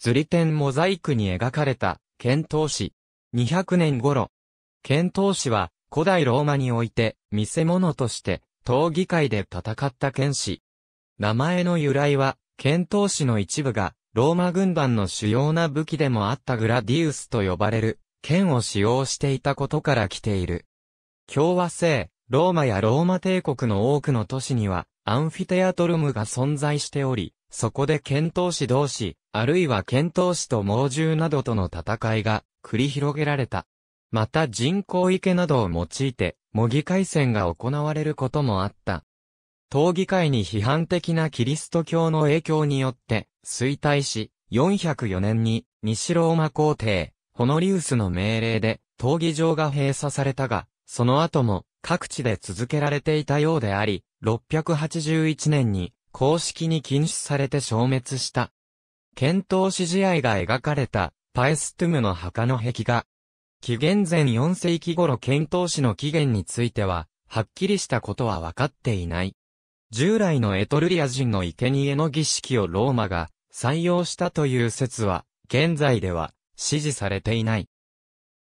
釣り天モザイクに描かれた、剣闘士。200年頃。剣闘士は、古代ローマにおいて、見せ物として、闘技会で戦った剣士。名前の由来は、剣闘士の一部が、ローマ軍団の主要な武器でもあったグラディウスと呼ばれる、剣を使用していたことから来ている。共和制、ローマやローマ帝国の多くの都市には、アンフィテアトルムが存在しており、そこで遣唐使同士、あるいは遣唐使と猛獣などとの戦いが繰り広げられた。また人工池などを用いて、模擬回戦が行われることもあった。闘技会に批判的なキリスト教の影響によって、衰退し、404年に西ローマ皇帝、ホノリウスの命令で、闘技場が閉鎖されたが、その後も各地で続けられていたようであり、681年に公式に禁止されて消滅した。検討士試合が描かれたパエストゥムの墓の壁画。紀元前4世紀頃検討士の起源については、はっきりしたことは分かっていない。従来のエトルリア人の生贄の儀式をローマが採用したという説は、現在では支持されていない。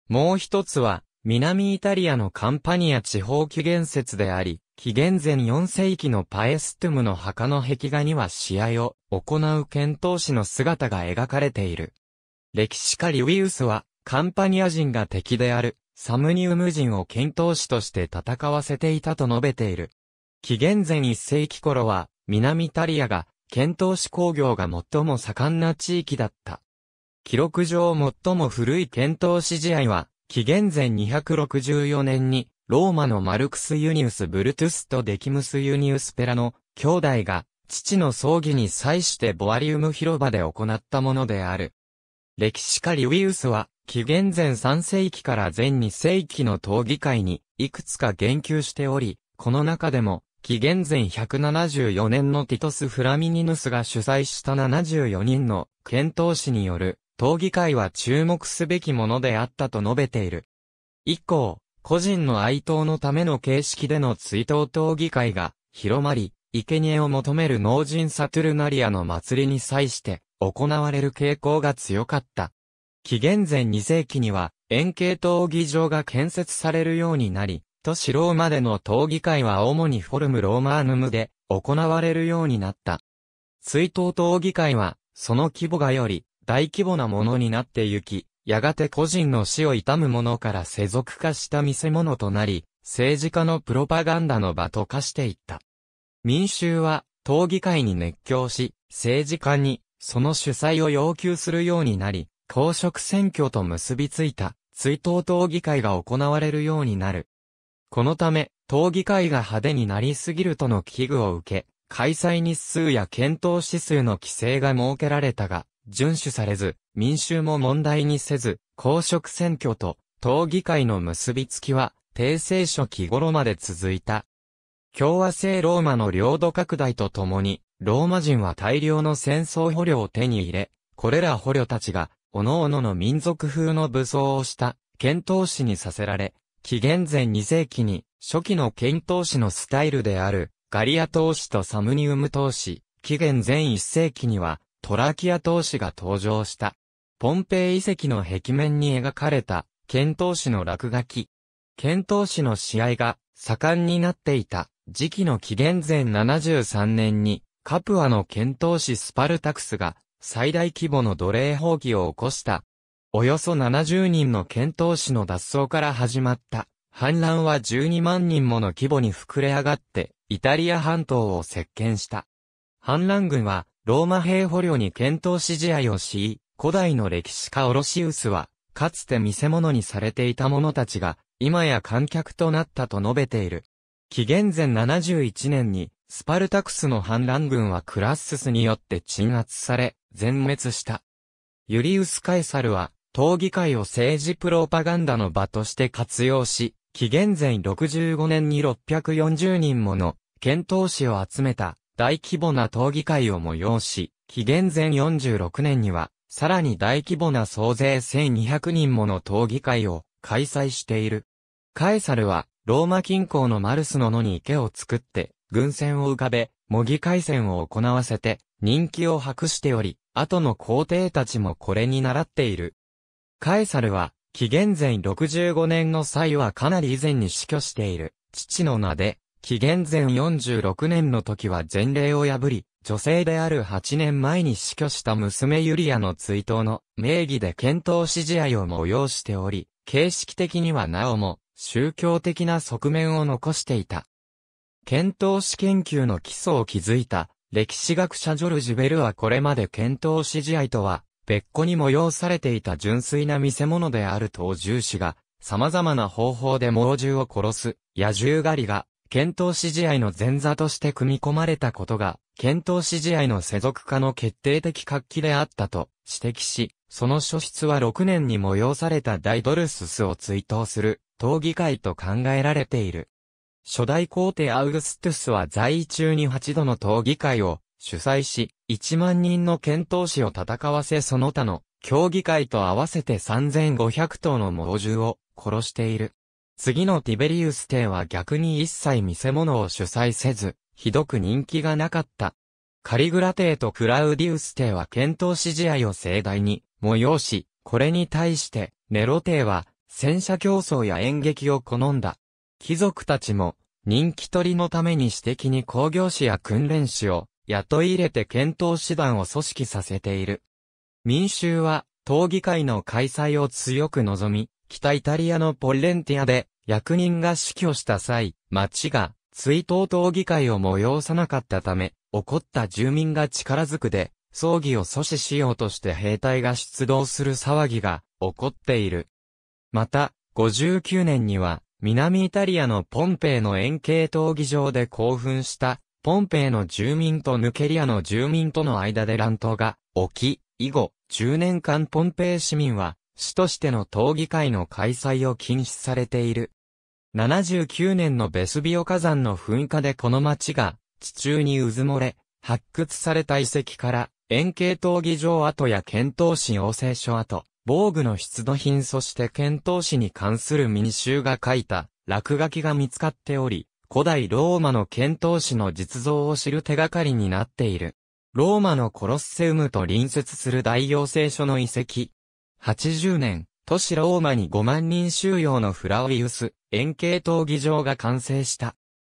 もう一つは、南イタリアのカンパニア地方起源説であり、紀元前4世紀のパエストゥムの墓の壁画には試合を行う剣闘士の姿が描かれている。歴史家リウィウスは、カンパニア人が敵である、サムニウム人を剣闘士として戦わせていたと述べている。紀元前1世紀頃は、南イタリアが、剣闘士工業が最も盛んな地域だった。記録上最も古い剣闘士試合は、紀元前264年に、ローマのマルクス・ユニウス・ブルトゥスとデキムス・ユニウス・ペラの兄弟が、父の葬儀に際してボアリウム広場で行ったものである。歴史家リウィウスは、紀元前3世紀から前2世紀の討議会に、いくつか言及しており、この中でも、紀元前174年のティトス・フラミニヌスが主催した74人の検討士による闘議会は注目すべきものであったと述べている。以降、個人の哀悼のための形式での追悼闘議会が広まり、生贄を求める農人サトゥルナリアの祭りに際して行われる傾向が強かった。紀元前2世紀には円形闘技場が建設されるようになり、都市ローマでの闘議会は主にフォルムローマーヌムで行われるようになった。追悼闘議会はその規模がより大規模なものになってゆき、やがて個人の死を悼むものから世俗化した見せ物となり、政治家のプロパガンダの場と化していった。民衆は、闘議会に熱狂し、政治家に、その主催を要求するようになり、公職選挙と結びついた、追悼闘議会が行われるようになる。このため、闘議会が派手になりすぎるとの危惧を受け、開催日数や検討指数の規制が設けられたが、遵守されず、民衆も問題にせず、公職選挙と党議会の結びつきは、帝政初期頃まで続いた。共和制ローマの領土拡大とともに、ローマ人は大量の戦争捕虜を手に入れ、これら捕虜たちが、各々の民族風の武装をした、遣唐使にさせられ、紀元前2世紀に、初期の遣唐使のスタイルである、ガリア投士とサムニウム投士。紀元前1世紀には、トラキア闘士が登場した。ポンペイ遺跡の壁面に描かれた、剣闘士の落書き。剣闘士の試合が盛んになっていた時期の紀元前73年に、カプアの剣闘士スパルタクスが最大規模の奴隷放棄を起こした。およそ70人の剣闘士の脱走から始まった。反乱は12万人もの規模に膨れ上がって、イタリア半島を席巻した。反乱軍は、ローマ兵捕虜に検討し試合をし、古代の歴史家オロシウスは、かつて見せ物にされていた者たちが、今や観客となったと述べている。紀元前71年に、スパルタクスの反乱軍はクラッススによって鎮圧され、全滅した。ユリウス・カエサルは、闘技会を政治プロパガンダの場として活用し、紀元前65年に640人もの、検討士を集めた、大規模な討議会を催し、紀元前46年には、さらに大規模な総勢1200人もの討議会を開催している。カエサルは、ローマ近郊のマルスの野に池を作って、軍船を浮かべ、模擬海戦を行わせて、人気を博しており、後の皇帝たちもこれに習っている。カエサルは、紀元前65年の際はかなり以前に死去している、父の名で、紀元前46年の時は前例を破り、女性である8年前に死去した娘ユリアの追悼の名義で検討指示合を催しており、形式的にはなおも宗教的な側面を残していた。検討史研究の基礎を築いた歴史学者ジョルジュ・ベルはこれまで検討指示合とは別個に催されていた純粋な見せ物である当重視が様々な方法で猛獣を殺す野獣狩りが検討支持合の前座として組み込まれたことが、検討支持合の世俗化の決定的活気であったと指摘し、その初出は6年に催された大ドルススを追悼する、討議会と考えられている。初代皇帝アウグストゥスは在位中に8度の討議会を主催し、1万人の検討士を戦わせその他の協議会と合わせて3500頭の猛獣を殺している。次のティベリウス帝は逆に一切見せ物を主催せず、ひどく人気がなかった。カリグラ帝とクラウディウス帝は検討し試合を盛大に催し、これに対してネロ帝は戦車競争や演劇を好んだ。貴族たちも人気取りのために私的に工業士や訓練士を雇い入れて検討手団を組織させている。民衆は闘技会の開催を強く望み、北イタリアのポリレンティアで役人が死去した際、町が追悼闘技会を催さなかったため、怒った住民が力ずくで、葬儀を阻止しようとして兵隊が出動する騒ぎが起こっている。また、59年には、南イタリアのポンペイの円形闘技場で興奮した、ポンペイの住民とヌケリアの住民との間で乱闘が起き、以後、10年間ポンペイ市民は、市としての討議会の開催を禁止されている。79年のベスビオ火山の噴火でこの町が、地中に渦漏れ、発掘された遺跡から、円形闘技場跡や検討使養成所跡、防具の出土品そして検討使に関する民衆が書いた落書きが見つかっており、古代ローマの検討使の実像を知る手がかりになっている。ローマのコロッセウムと隣接する大行政所の遺跡。80年、都市ローマに5万人収容のフラウィウス、円形闘技場が完成した。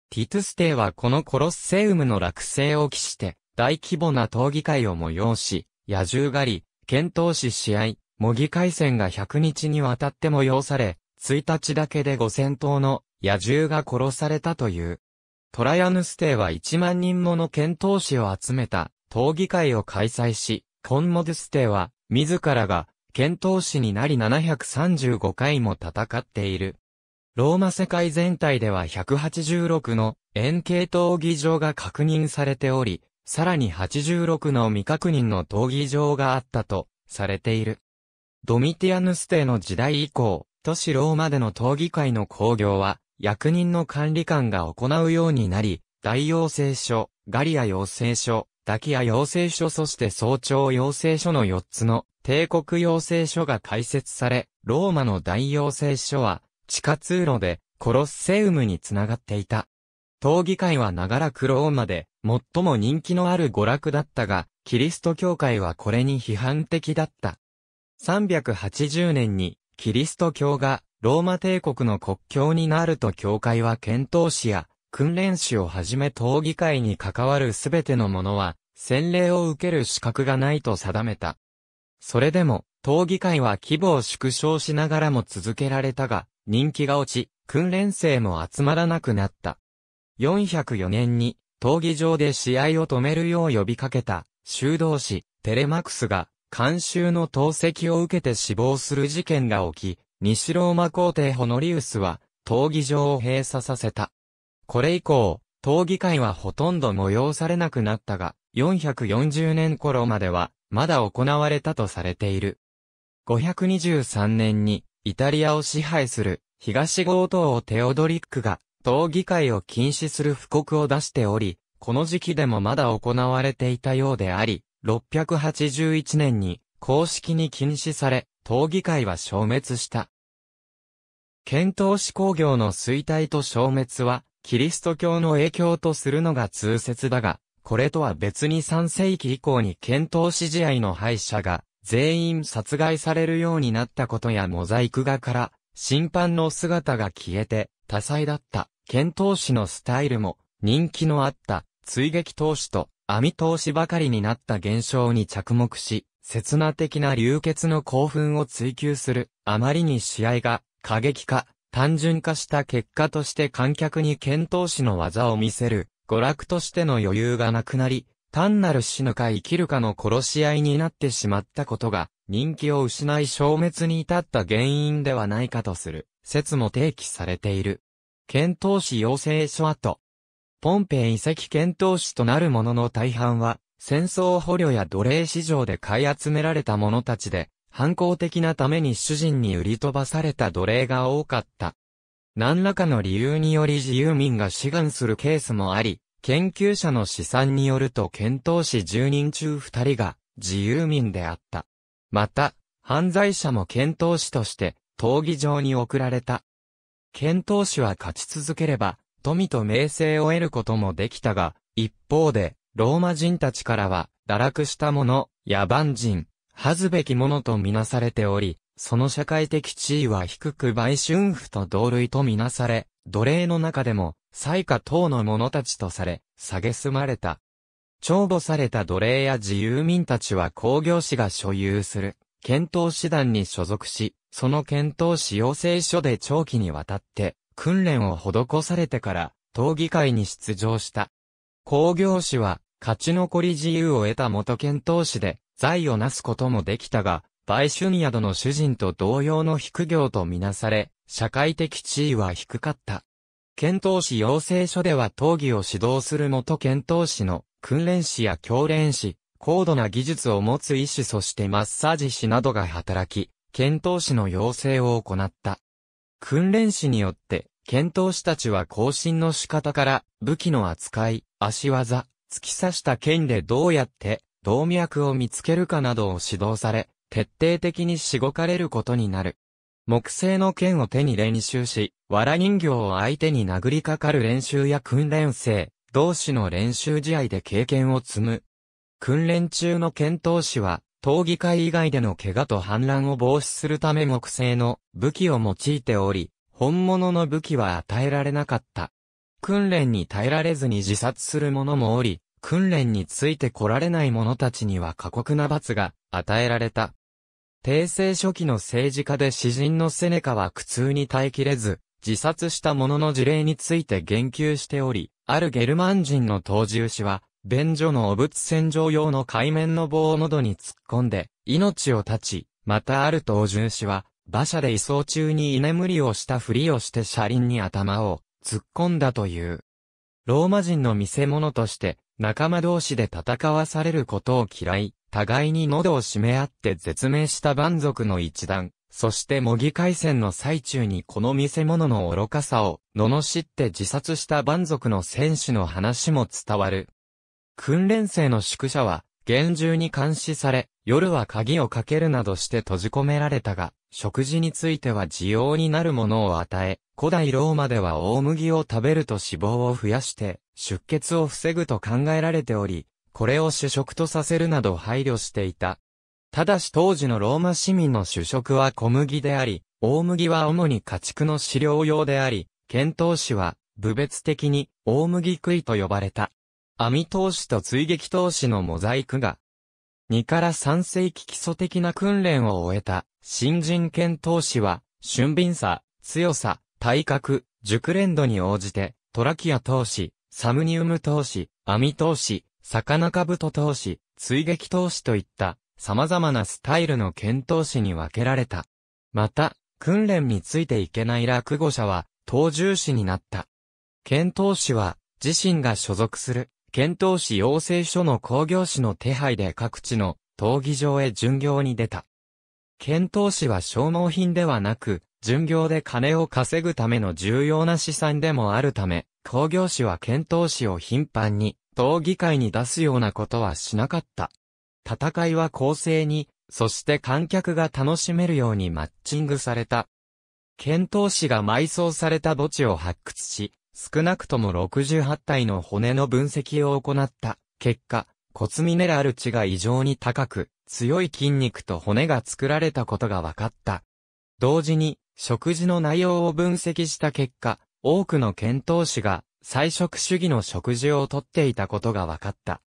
ティトゥス帝はこのコロッセウムの落成を期して、大規模な闘技会を催し、野獣狩り、剣闘士試合、模擬回戦が100日にわたって催され、1日だけで5000頭の野獣が殺されたという。トラヤヌス帝は1万人もの剣闘士を集めた討議会を開催し、コンモドゥステは、自らが、検討士になり735回も戦っている。ローマ世界全体では186の円形闘技場が確認されており、さらに86の未確認の闘技場があったとされている。ドミティアヌステの時代以降、都市ローマでの闘技会の興行は、役人の管理官が行うようになり、大要請書、ガリア要請書、ダキア養成所そして早朝養成所の4つの帝国養成所が開設され、ローマの大養成所は地下通路でコロッセウムにつながっていた。闘技会は長らくローマで最も人気のある娯楽だったが、キリスト教会はこれに批判的だった。380年にキリスト教がローマ帝国の国境になると教会は検討しや訓練士をはじめ党議会に関わるすべての者は、洗礼を受ける資格がないと定めた。それでも、党議会は規模を縮小しながらも続けられたが、人気が落ち、訓練生も集まらなくなった。404年に、闘技場で試合を止めるよう呼びかけた、修道士、テレマクスが、監修の投石を受けて死亡する事件が起き、西ローマ皇帝ホノリウスは、闘技場を閉鎖させた。これ以降、闘技会はほとんど催されなくなったが、440年頃までは、まだ行われたとされている。523年に、イタリアを支配する、東強盗をテオドリックが、闘技会を禁止する布告を出しており、この時期でもまだ行われていたようであり、681年に、公式に禁止され、闘技会は消滅した。遣唐使工業の衰退と消滅は、キリスト教の影響とするのが通説だが、これとは別に3世紀以降に剣闘士試合の敗者が全員殺害されるようになったことやモザイク画から審判の姿が消えて多彩だった剣闘士のスタイルも人気のあった追撃投士と網投士ばかりになった現象に着目し、刹那的な流血の興奮を追求する、あまりに試合が過激化、単純化した結果として観客に剣闘士の技を見せる、娯楽としての余裕がなくなり、単なる死ぬか生きるかの殺し合いになってしまったことが、人気を失い消滅に至った原因ではないかとする、説も提起されている。剣闘士養成所跡。ポンペイ遺跡剣闘士となるものの大半は、戦争捕虜や奴隷市場で買い集められた者たちで、反抗的なために主人に売り飛ばされた奴隷が多かった。何らかの理由により自由民が志願するケースもあり、研究者の試算によると検討士10人中2人が自由民であった。また、犯罪者も検討士として闘技場に送られた。検討士は勝ち続ければ、富と名声を得ることもできたが、一方で、ローマ人たちからは、堕落した者、野蛮人、恥ずべきものとみなされており、その社会的地位は低く売春婦と同類とみなされ、奴隷の中でも、最下等の者たちとされ、蔑まれた。帳簿された奴隷や自由民たちは工業士が所有する、検討師団に所属し、その検討士養成所で長期にわたって、訓練を施されてから、討議会に出場した。工業士は、勝ち残り自由を得た元検討士で、財を成すこともできたが、売春宿の主人と同様の副業とみなされ、社会的地位は低かった。遣唐使養成所では討議を指導する元遣唐使の訓練士や教練士、高度な技術を持つ医師そしてマッサージ師などが働き、遣唐使の要請を行った。訓練士によって、遣唐使たちは行進の仕方から、武器の扱い、足技、突き刺した剣でどうやって動脈を見つけるかなどを指導され、徹底的にしごかれることになる。木製の剣を手に練習し、藁人形を相手に殴りかかる練習や訓練生、同士の練習試合で経験を積む。訓練中の剣闘士は、闘技会以外での怪我と反乱を防止するため木製の武器を用いており、本物の武器は与えられなかった。訓練に耐えられずに自殺する者もおり、訓練について来られない者たちには過酷な罰が与えられた。帝政初期の政治家で詩人のセネカは苦痛に耐えきれず、自殺した者の事例について言及しており、あるゲルマン人の当獣士は、便所の汚物洗浄用の海面の棒を喉に突っ込んで、命を絶ち、またある当獣士は、馬車で移送中に居眠りをしたふりをして車輪に頭を突っ込んだという。ローマ人の見せ物として、仲間同士で戦わされることを嫌い、互いに喉を締め合って絶命した蛮族の一団、そして模擬回戦の最中にこの見せ物の愚かさを、罵って自殺した蛮族の戦士の話も伝わる。訓練生の宿舎は、厳重に監視され、夜は鍵をかけるなどして閉じ込められたが、食事については需要になるものを与え、古代ローマでは大麦を食べると脂肪を増やして、出血を防ぐと考えられており、これを主食とさせるなど配慮していた。ただし当時のローマ市民の主食は小麦であり、大麦は主に家畜の飼料用であり、遣唐使は、部別的に、大麦食いと呼ばれた。網投資と追撃投資のモザイクが、2から3世紀基礎的な訓練を終えた、新人遣唐使は、俊敏さ、強さ、体格、熟練度に応じて、トラキア投資、サムニウム投資、網投資、魚兜投資、追撃投資といった様々なスタイルの検討士に分けられた。また、訓練についていけない落語者は、当重視になった。検討士は、自身が所属する、検討士養成所の工業士の手配で各地の闘技場へ巡業に出た。検討士は消耗品ではなく、巡業で金を稼ぐための重要な資産でもあるため、工業士は検討士を頻繁に、党議会に出すようなことはしなかった。戦いは公正に、そして観客が楽しめるようにマッチングされた。検討士が埋葬された墓地を発掘し、少なくとも68体の骨の分析を行った結果、骨ミネラル値が異常に高く、強い筋肉と骨が作られたことが分かった。同時に、食事の内容を分析した結果、多くの遣唐使が菜食主義の食事をとっていたことが分かった。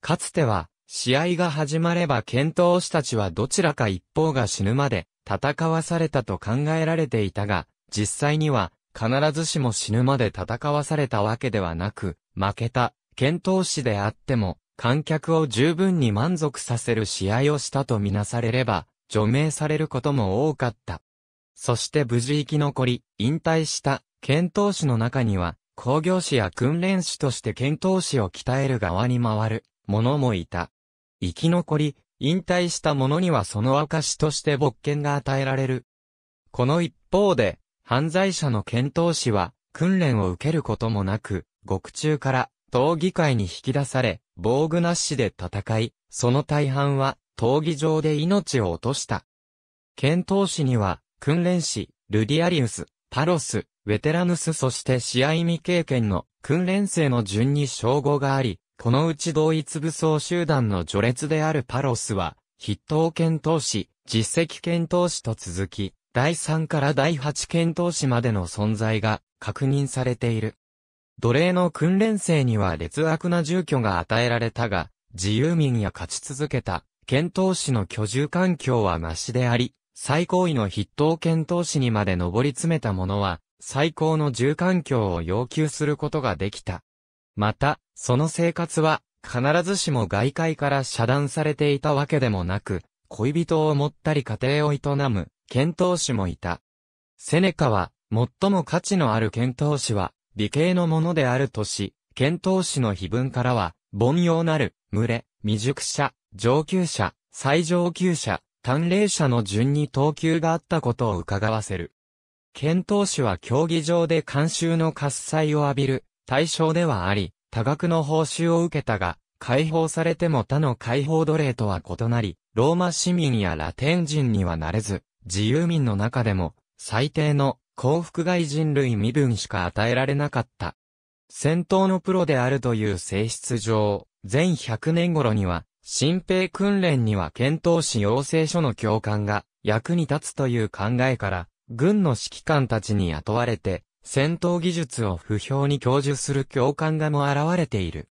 かつては、試合が始まれば遣唐使たちはどちらか一方が死ぬまで戦わされたと考えられていたが、実際には必ずしも死ぬまで戦わされたわけではなく、負けた遣唐使であっても、観客を十分に満足させる試合をしたとみなされれば、除名されることも多かった。そして無事生き残り、引退した剣唐士の中には、工業士や訓練士として剣唐士を鍛える側に回る者もいた。生き残り、引退した者にはその証として勃権が与えられる。この一方で、犯罪者の剣唐士は、訓練を受けることもなく、獄中から、闘技会に引き出され、防具なしで戦い、その大半は、闘技場で命を落とした。剣唐士には、訓練士、ルディアリウス、パロス、ベテラヌスそして試合未経験の訓練生の順に称号があり、このうち同一武装集団の序列であるパロスは、筆頭検討士、実績検討士と続き、第3から第8検討士までの存在が確認されている。奴隷の訓練生には劣悪な住居が与えられたが、自由民や勝ち続けた、検討士の居住環境はマしであり、最高位の筆頭検討士にまで上り詰めた者は、最高の住環境を要求することができた。また、その生活は、必ずしも外界から遮断されていたわけでもなく、恋人を持ったり家庭を営む、検討士もいた。セネカは、最も価値のある検討士は、美形のものであるとし、検討士の碑文からは、凡庸なる、群れ、未熟者、上級者、最上級者、探礼者の順に投球があったことを伺わせる。検討士は競技場で監修の喝采を浴びる対象ではあり、多額の報酬を受けたが、解放されても他の解放奴隷とは異なり、ローマ市民やラテン人にはなれず、自由民の中でも最低の幸福外人類身分しか与えられなかった。戦闘のプロであるという性質上、前100年頃には新兵訓練には検討士養成所の教官が役に立つという考えから、軍の指揮官たちに雇われて、戦闘技術を不評に教授する教官がも現れている。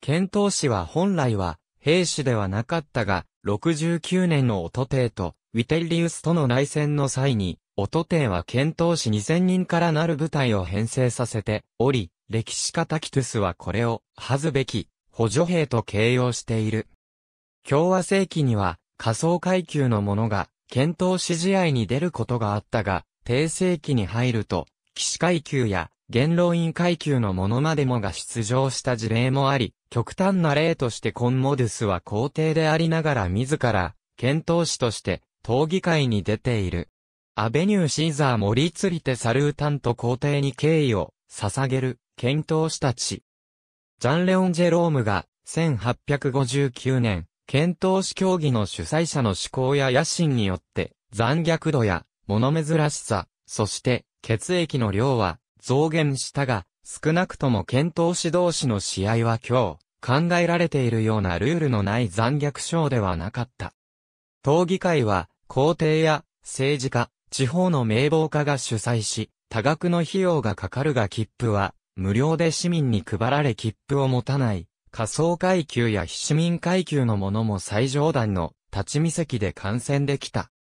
検討士は本来は、兵士ではなかったが、69年のオトテイと、ウィテリウスとの内戦の際に、オトテイは検討士2000人からなる部隊を編成させており、歴史家タキトゥスはこれを、恥ずべき、補助兵と形容している。共和世紀には、仮想階級の者が、検討支持合に出ることがあったが、低世紀に入ると、騎士階級や、元老院階級の者までもが出場した事例もあり、極端な例としてコンモデュスは皇帝でありながら自ら、検討士として、闘議会に出ている。アベニューシーザー森りつりてサルータント皇帝に敬意を捧げる検討士たち。ジャン・レオン・ジェロームが1859年検討士協議の主催者の思考や野心によって、残虐度や、物珍しさ、そして、血液の量は、増減したが、少なくとも検討士同士の試合は今日、考えられているようなルールのない残虐症ではなかった。討議会は、皇帝や、政治家、地方の名簿家が主催し、多額の費用がかかるが切符は、無料で市民に配られ切符を持たない、仮想階級や非市民階級の者も最上段の立ち見席で観戦できた。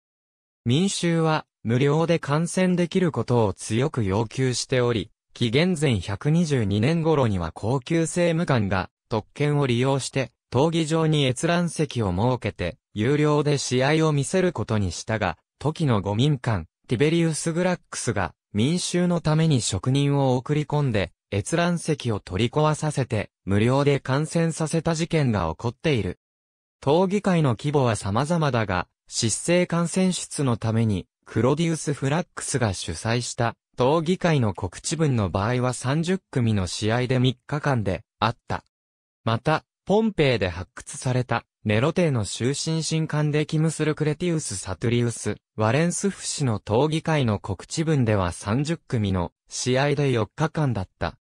民衆は無料で観戦できることを強く要求しており、紀元前122年頃には高級政務官が特権を利用して闘技場に閲覧席を設けて有料で試合を見せることにしたが、時の五民官、ティベリウス・グラックスが民衆のために職人を送り込んで閲覧席を取り壊させて、無料で感染させた事件が起こっている。闘技会の規模は様々だが、失勢感染出のために、クロディウス・フラックスが主催した、闘技会の告知文の場合は30組の試合で3日間で、あった。また、ポンペイで発掘された、ネロ帝の終身新官で勤務するクレティウス・サトリウス、ワレンスフ氏の闘技会の告知文では30組の試合で4日間だった。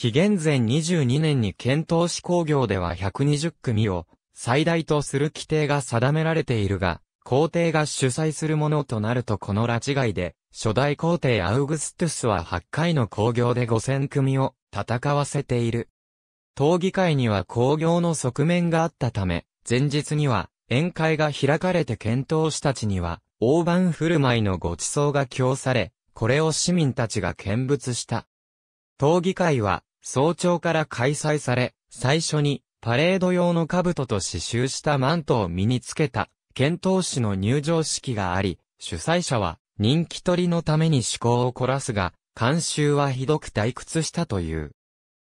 紀元前22年に検討し工業では120組を最大とする規定が定められているが、皇帝が主催するものとなるとこの拉致外で、初代皇帝アウグストゥスは8回の工業で5000組を戦わせている。闘議会には工業の側面があったため、前日には宴会が開かれて検討士たちには、大盤振る舞いのご馳走が供され、これを市民たちが見物した。闘議会は、早朝から開催され、最初にパレード用の兜と刺繍したマントを身につけた、剣闘士の入場式があり、主催者は人気取りのために思考を凝らすが、監修はひどく退屈したという。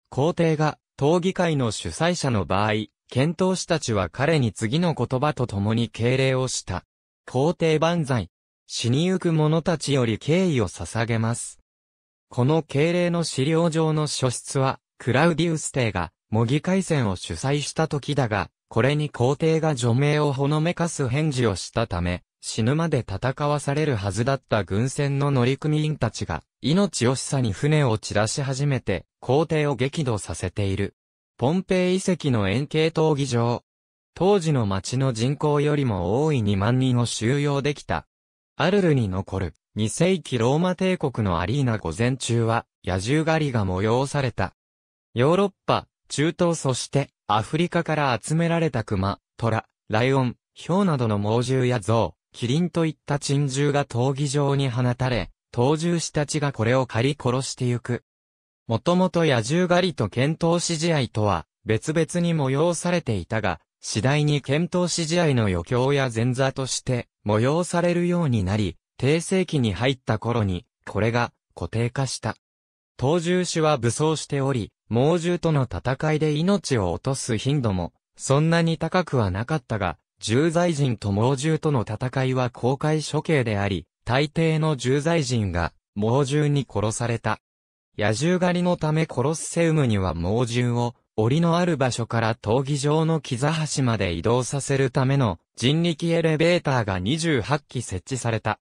皇帝が、討議会の主催者の場合、剣闘士たちは彼に次の言葉と共に敬礼をした。皇帝万歳。死にゆく者たちより敬意を捧げます。この敬礼の資料上の書室は、クラウディウス帝が模擬回戦を主催した時だが、これに皇帝が除名をほのめかす返事をしたため、死ぬまで戦わされるはずだった軍船の乗組員たちが、命惜しさに船を散らし始めて、皇帝を激怒させている。ポンペイ遺跡の円形闘技場。当時の町の人口よりも多い2万人を収容できた。アルルに残る2世紀ローマ帝国のアリーナ午前中は、野獣狩りが催された。ヨーロッパ、中東そして、アフリカから集められた熊、虎、ライオン、ウなどの猛獣や象、キリンといった珍獣が闘技場に放たれ、闘獣師たちがこれを狩り殺してゆく。もともと野獣狩りと剣闘士試合とは、別々に催されていたが、次第に剣闘士試合の余興や前座として、催されるようになり、低世紀に入った頃に、これが固定化した。東獣種は武装しており、猛獣との戦いで命を落とす頻度も、そんなに高くはなかったが、重罪人と猛獣との戦いは公開処刑であり、大抵の重罪人が猛獣に殺された。野獣狩りのためコロッセウムには猛獣を、檻のある場所から闘技場の木座橋まで移動させるための人力エレベーターが28基設置された。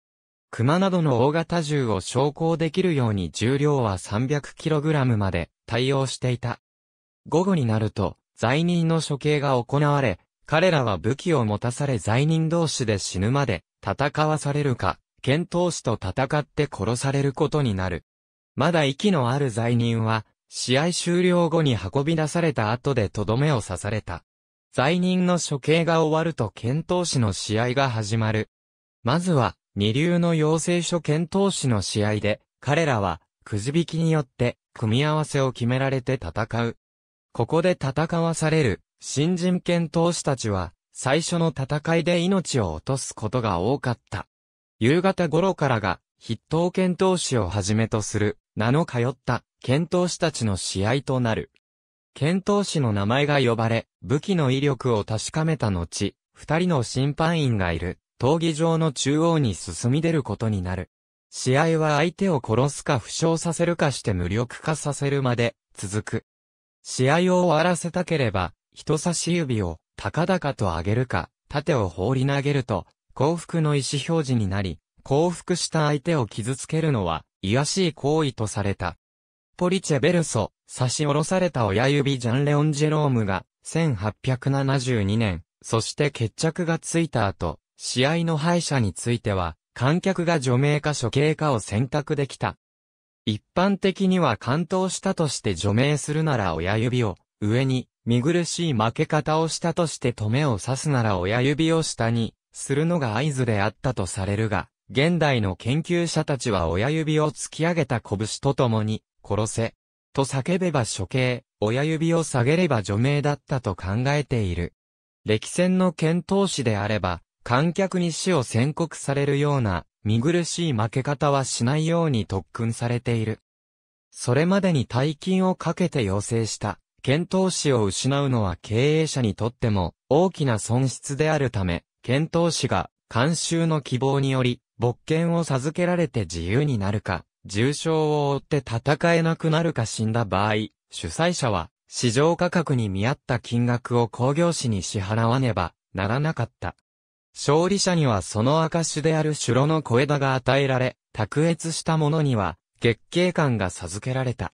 熊などの大型銃を昇降できるように重量は 300kg まで対応していた。午後になると、罪人の処刑が行われ、彼らは武器を持たされ罪人同士で死ぬまで戦わされるか、剣闘士と戦って殺されることになる。まだ息のある罪人は、試合終了後に運び出された後でとどめを刺された。罪人の処刑が終わると剣闘士の試合が始まる。まずは、二流の養成所検討士の試合で、彼らは、くじ引きによって、組み合わせを決められて戦う。ここで戦わされる、新人検討士たちは、最初の戦いで命を落とすことが多かった。夕方頃からが、筆頭検討士をはじめとする、名の通った検討士たちの試合となる。検討士の名前が呼ばれ、武器の威力を確かめた後、二人の審判員がいる。闘技場の中央に進み出ることになる。試合は相手を殺すか負傷させるかして無力化させるまで続く。試合を終わらせたければ、人差し指を高々と上げるか、盾を放り投げると、幸福の意思表示になり、降伏した相手を傷つけるのは、癒しい行為とされた。ポリチェ・ベルソ、差し下ろされた親指ジャン・レオン・ジェロームが、1872年、そして決着がついた後、試合の敗者については、観客が除名か処刑かを選択できた。一般的には完投したとして除名するなら親指を上に、見苦しい負け方をしたとして止めを刺すなら親指を下に、するのが合図であったとされるが、現代の研究者たちは親指を突き上げた拳と共に、殺せ、と叫べば処刑、親指を下げれば除名だったと考えている。歴戦の検討士であれば、観客に死を宣告されるような、見苦しい負け方はしないように特訓されている。それまでに大金をかけて要請した、検討士を失うのは経営者にとっても大きな損失であるため、検討士が監修の希望により、勃権を授けられて自由になるか、重傷を負って戦えなくなるか死んだ場合、主催者は市場価格に見合った金額を工業士に支払わねばならなかった。勝利者にはその証である城の小枝が与えられ、卓越した者には、月経感が授けられた。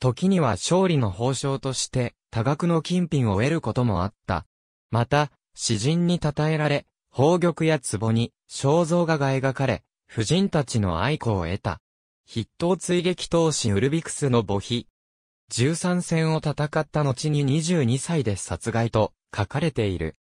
時には勝利の報奨として、多額の金品を得ることもあった。また、詩人に称えられ、宝玉や壺に肖像画が描かれ、夫人たちの愛好を得た。筆頭追撃闘士ウルビクスの墓碑。13戦を戦った後に22歳で殺害と書かれている。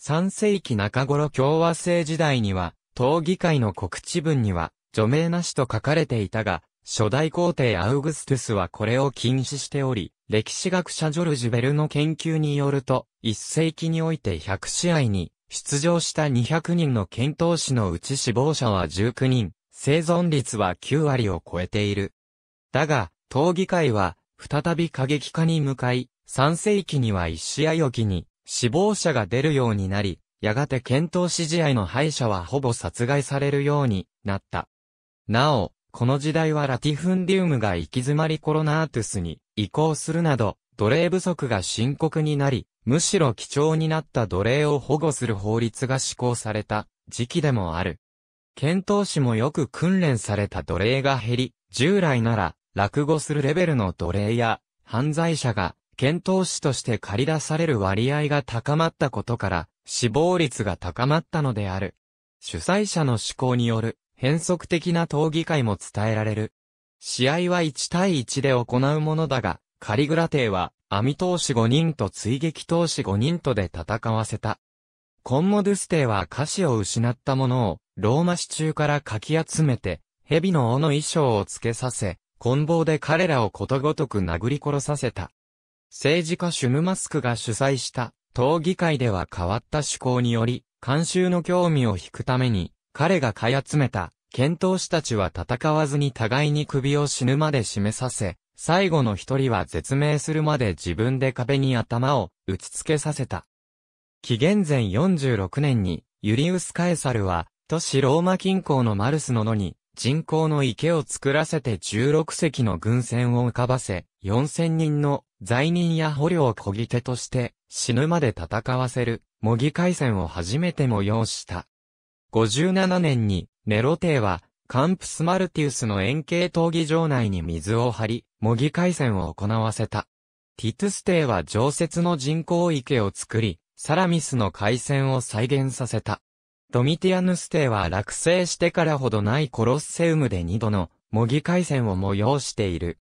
3世紀中頃共和制時代には、党議会の告知文には、除名なしと書かれていたが、初代皇帝アウグストゥスはこれを禁止しており、歴史学者ジョルジュ・ベルの研究によると、1世紀において100試合に出場した200人の検討士のうち死亡者は19人、生存率は9割を超えている。だが、党議会は、再び過激化に向かい、3世紀には1試合おきに、死亡者が出るようになり、やがて検討支持合の敗者はほぼ殺害されるようになった。なお、この時代はラティフンディウムが行き詰まりコロナートゥスに移行するなど、奴隷不足が深刻になり、むしろ貴重になった奴隷を保護する法律が施行された時期でもある。検討士もよく訓練された奴隷が減り、従来なら落語するレベルの奴隷や犯罪者が検討士として借り出される割合が高まったことから、死亡率が高まったのである。主催者の思考による変則的な討議会も伝えられる。試合は1対1で行うものだが、カリグラ帝は網投手5人と追撃投手5人とで戦わせた。コンモドゥス帝は歌詞を失ったものをローマ市中からかき集めて、蛇の尾の衣装をつけさせ、棍棒で彼らをことごとく殴り殺させた。政治家シュヌマスクが主催した党議会では変わった趣向により、監修の興味を引くために、彼が買い集めた、剣討士たちは戦わずに互いに首を死ぬまで締めさせ、最後の一人は絶命するまで自分で壁に頭を打ち付けさせた。紀元前46年に、ユリウス・カエサルは、都市ローマ近郊のマルスの野に、人工の池を作らせて16隻の軍船を浮かばせ、4000人の罪人や捕虜をこぎ手として死ぬまで戦わせる模擬回戦を初めて催した。57年にネロ帝はカンプスマルティウスの円形闘技場内に水を張り、模擬回戦を行わせた。ティトゥス帝は常設の人工池を作り、サラミスの回戦を再現させた。ドミティアヌス帝は落成してからほどないコロッセウムで二度の模擬回戦を催している。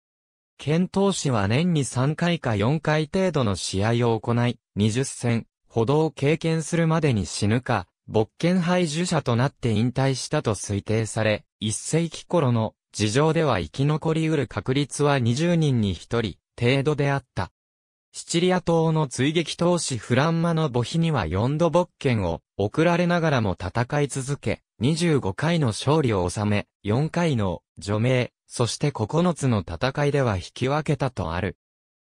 剣闘士は年に3回か4回程度の試合を行い、20戦、歩道を経験するまでに死ぬか、勃権廃受者となって引退したと推定され、一世紀頃の事情では生き残り得る確率は20人に1人程度であった。シチリア島の追撃闘士フランマの母碑には4度勃権を送られながらも戦い続け、25回の勝利を収め、4回の除名、そして9つの戦いでは引き分けたとある。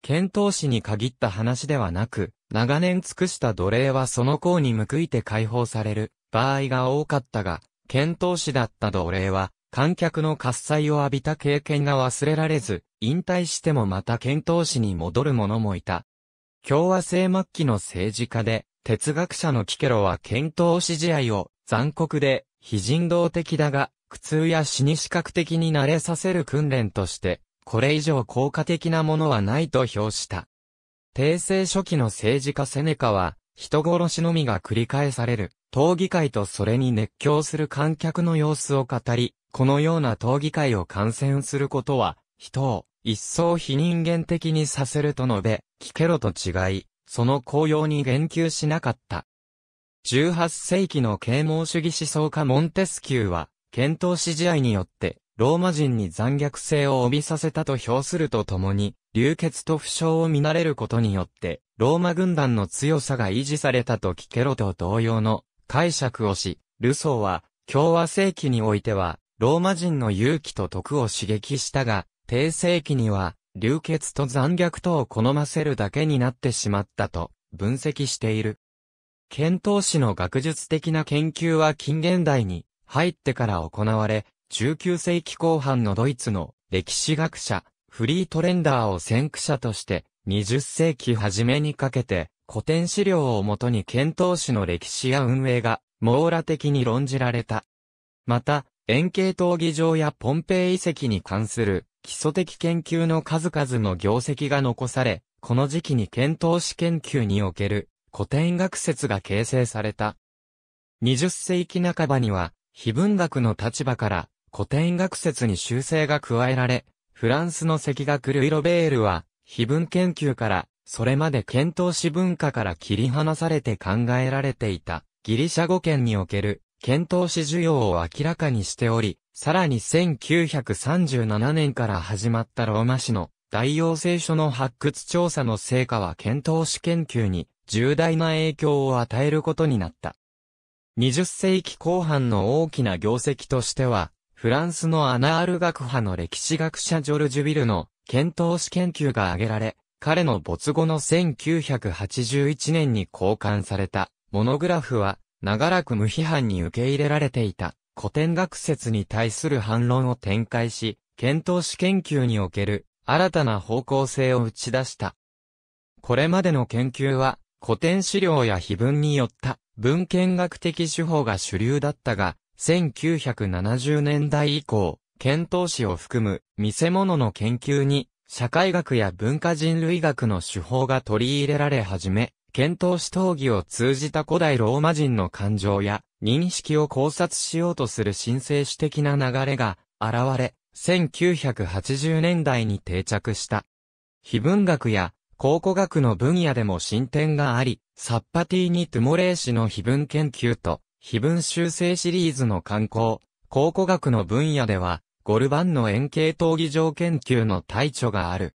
剣闘士に限った話ではなく、長年尽くした奴隷はその功に報いて解放される場合が多かったが、剣闘士だった奴隷は、観客の喝采を浴びた経験が忘れられず、引退してもまた剣闘士に戻る者もいた。共和制末期の政治家で、哲学者のキケロは剣闘士試合を残酷で非人道的だが苦痛や死に視覚的に慣れさせる訓練として、これ以上効果的なものはないと評した。帝政初期の政治家セネカは、人殺しのみが繰り返される、闘議会とそれに熱狂する観客の様子を語り、このような闘議会を観戦することは、人を一層非人間的にさせると述べ、聞けろと違い、その効用に言及しなかった。18世紀の啓蒙主義思想家モンテスキューは、遣唐使試合によって、ローマ人に残虐性を帯びさせたと評するとともに、流血と負傷を見慣れることによって、ローマ軍団の強さが維持されたとキケロと同様の解釈をし、ルソーは、共和世紀においては、ローマ人の勇気と徳を刺激したが、低世紀には、流血と残虐とを好ませるだけになってしまったと、分析している。遣唐使の学術的な研究は近現代に入ってから行われ、19世紀後半のドイツの歴史学者、フリートレンダーを先駆者として、20世紀初めにかけて、古典資料をもとに検討史の歴史や運営が、網羅的に論じられた。また、円形闘技場やポンペイ遺跡に関する基礎的研究の数々の業績が残され、この時期に検討史研究における古典学説が形成された。20世紀半ばには非文学の立場から古典学説に修正が加えられ、フランスの赤学ルイ・ロベールは、非文研究からそれまで検討史文化から切り離されて考えられていたギリシャ語圏における検討史需要を明らかにしており、さらに1937年から始まったローマ史の大王聖書の発掘調査の成果は検討史研究に重大な影響を与えることになった。20世紀後半の大きな業績としては、フランスのアナール学派の歴史学者ジョルジュ・ビルの検討史研究が挙げられ、彼の没後の1981年に交換されたモノグラフは、長らく無批判に受け入れられていた古典学説に対する反論を展開し、検討史研究における新たな方向性を打ち出した。これまでの研究は古典資料や碑文によった文献学的手法が主流だったが、1970年代以降、検討史を含む見せ物の研究に、社会学や文化人類学の手法が取り入れられ始め、検討史討議を通じた古代ローマ人の感情や認識を考察しようとする神聖史的な流れが現れ、1980年代に定着した。非文学や考古学の分野でも進展があり、サッパティーニ・トゥモレー氏の非文研究と、非文修正シリーズの刊行、考古学の分野では、ゴルバンの円形闘技場研究の大著がある。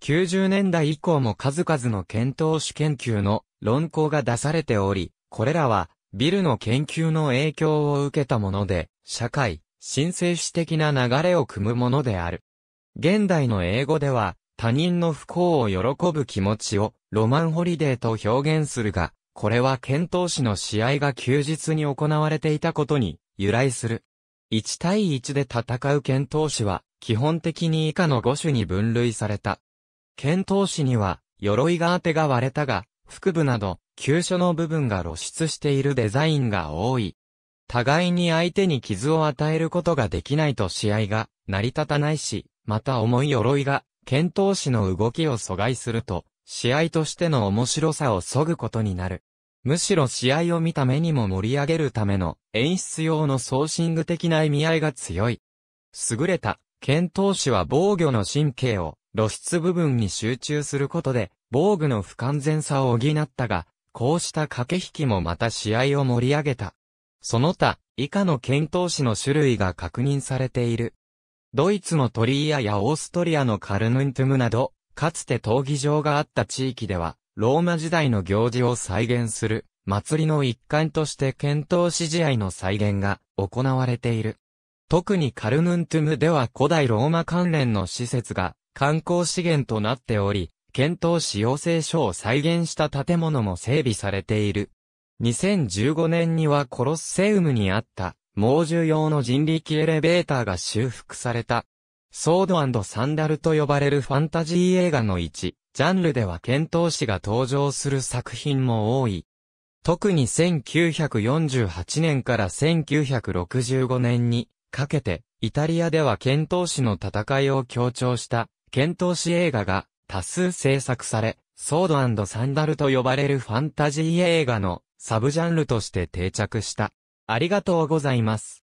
90年代以降も数々の検討主研究の論考が出されており、これらは、ビルの研究の影響を受けたもので、社会、新生史的な流れを組むものである。現代の英語では、他人の不幸を喜ぶ気持ちを、ロマンホリデーと表現するが、これは剣闘士の試合が休日に行われていたことに由来する。1対1で戦う剣闘士は、基本的に以下の5種に分類された。剣闘士には、鎧が当てが割れたが、腹部など、急所の部分が露出しているデザインが多い。互いに相手に傷を与えることができないと試合が成り立たないし、また重い鎧が、剣闘士の動きを阻害すると、試合としての面白さを削ぐことになる。むしろ試合を見た目にも盛り上げるための演出用のソーシング的な意味合いが強い。優れた剣闘士は防御の神経を露出部分に集中することで防具の不完全さを補ったが、こうした駆け引きもまた試合を盛り上げた。その他、以下の剣闘士の種類が確認されている。ドイツのトリーアやオーストリアのカルヌントゥムなど、かつて闘技場があった地域では、ローマ時代の行事を再現する、祭りの一環として検討し試合の再現が行われている。特にカルヌントゥムでは古代ローマ関連の施設が観光資源となっており、検討使用請書を再現した建物も整備されている。2015年にはコロッセウムにあった猛獣用の人力エレベーターが修復された。ソードサンダルと呼ばれるファンタジー映画の一、ジャンルでは剣闘士が登場する作品も多い。特に1948年から1965年にかけて、イタリアでは剣闘士の戦いを強調した剣闘士映画が多数制作され、ソードサンダルと呼ばれるファンタジー映画のサブジャンルとして定着した。ありがとうございます。